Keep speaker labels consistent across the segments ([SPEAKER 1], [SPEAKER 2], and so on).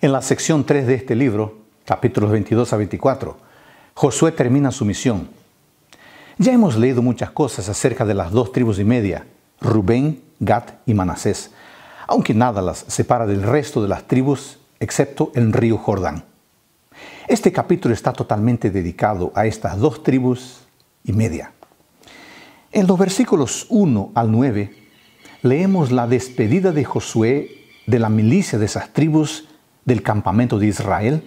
[SPEAKER 1] En la sección 3 de este libro, capítulos 22 a 24, Josué termina su misión. Ya hemos leído muchas cosas acerca de las dos tribus y media, Rubén, Gad y Manasés, aunque nada las separa del resto de las tribus excepto el río Jordán. Este capítulo está totalmente dedicado a estas dos tribus y media. En los versículos 1 al 9 leemos la despedida de Josué de la milicia de esas tribus del campamento de Israel,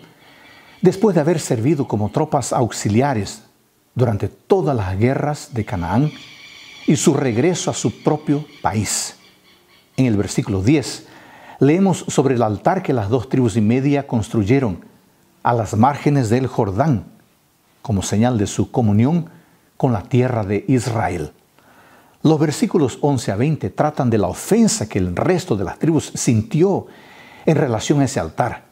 [SPEAKER 1] después de haber servido como tropas auxiliares durante todas las guerras de Canaán y su regreso a su propio país. En el versículo 10 leemos sobre el altar que las dos tribus y media construyeron a las márgenes del Jordán como señal de su comunión con la tierra de Israel. Los versículos 11 a 20 tratan de la ofensa que el resto de las tribus sintió en relación a ese altar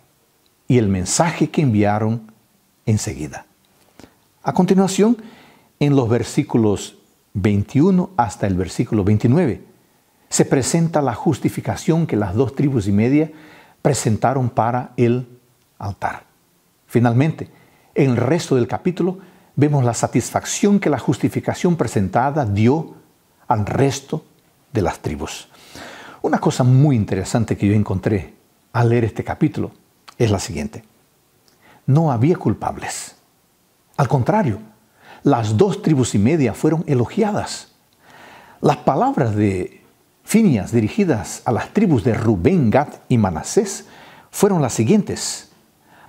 [SPEAKER 1] y el mensaje que enviaron enseguida. A continuación, en los versículos 21 hasta el versículo 29, se presenta la justificación que las dos tribus y media presentaron para el altar. Finalmente, en el resto del capítulo vemos la satisfacción que la justificación presentada dio al resto de las tribus. Una cosa muy interesante que yo encontré al leer este capítulo es la siguiente. No había culpables. Al contrario, las dos tribus y media fueron elogiadas. Las palabras de Finias dirigidas a las tribus de Rubén, Gad y Manasés fueron las siguientes.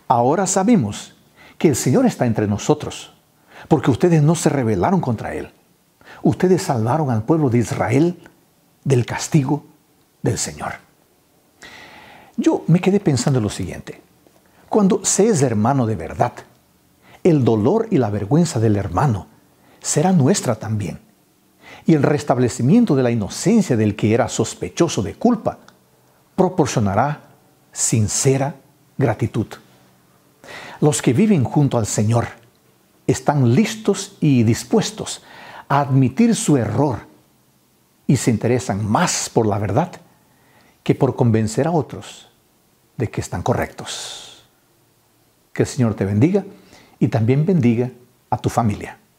[SPEAKER 1] Ahora sabemos que el Señor está entre nosotros, porque ustedes no se rebelaron contra Él. Ustedes salvaron al pueblo de Israel del castigo del Señor. Yo me quedé pensando lo siguiente. Cuando se es hermano de verdad, el dolor y la vergüenza del hermano será nuestra también. Y el restablecimiento de la inocencia del que era sospechoso de culpa proporcionará sincera gratitud. Los que viven junto al Señor están listos y dispuestos a admitir su error y se interesan más por la verdad que por convencer a otros de que están correctos. Que el Señor te bendiga y también bendiga a tu familia.